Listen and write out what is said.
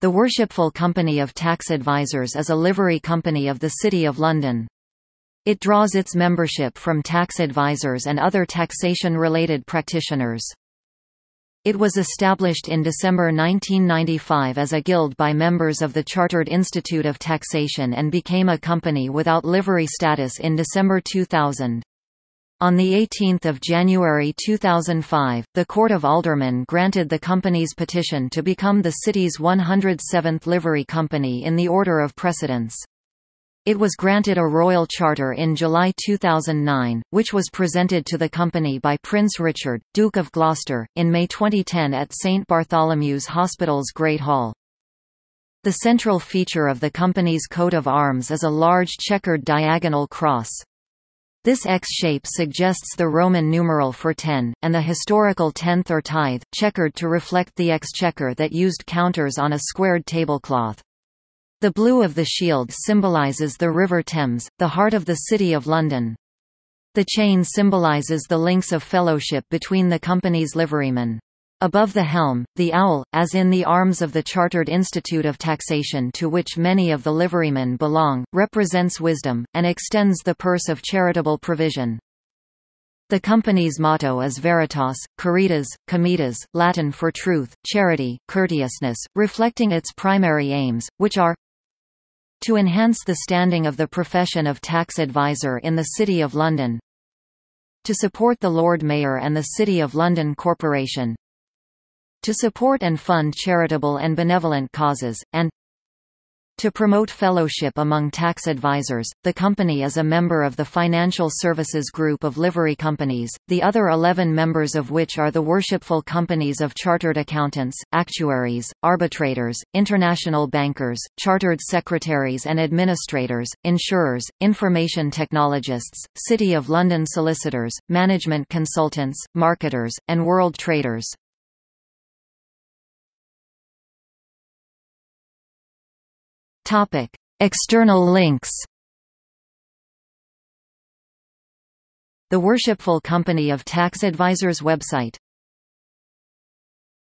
The Worshipful Company of Tax Advisors is a livery company of the City of London. It draws its membership from tax advisors and other taxation-related practitioners. It was established in December 1995 as a guild by members of the Chartered Institute of Taxation and became a company without livery status in December 2000. On 18 January 2005, the Court of Aldermen granted the company's petition to become the city's 107th livery company in the order of precedence. It was granted a royal charter in July 2009, which was presented to the company by Prince Richard, Duke of Gloucester, in May 2010 at St. Bartholomew's Hospital's Great Hall. The central feature of the company's coat of arms is a large checkered diagonal cross. This X shape suggests the Roman numeral for 10, and the historical tenth or tithe, checkered to reflect the exchequer that used counters on a squared tablecloth. The blue of the shield symbolises the River Thames, the heart of the City of London. The chain symbolises the links of fellowship between the company's liverymen. Above the helm, the owl, as in the arms of the Chartered Institute of Taxation to which many of the liverymen belong, represents wisdom, and extends the purse of charitable provision. The company's motto is Veritas, Caritas, Comitas, Latin for truth, charity, courteousness, reflecting its primary aims, which are to enhance the standing of the profession of tax advisor in the City of London, to support the Lord Mayor and the City of London Corporation, to support and fund charitable and benevolent causes, and to promote fellowship among tax advisors, the company is a member of the Financial Services Group of Livery Companies, the other 11 members of which are the Worshipful Companies of Chartered Accountants, Actuaries, Arbitrators, International Bankers, Chartered Secretaries and Administrators, Insurers, Information Technologists, City of London Solicitors, Management Consultants, Marketers, and World Traders. Topic: External links. The Worshipful Company of Tax Advisors website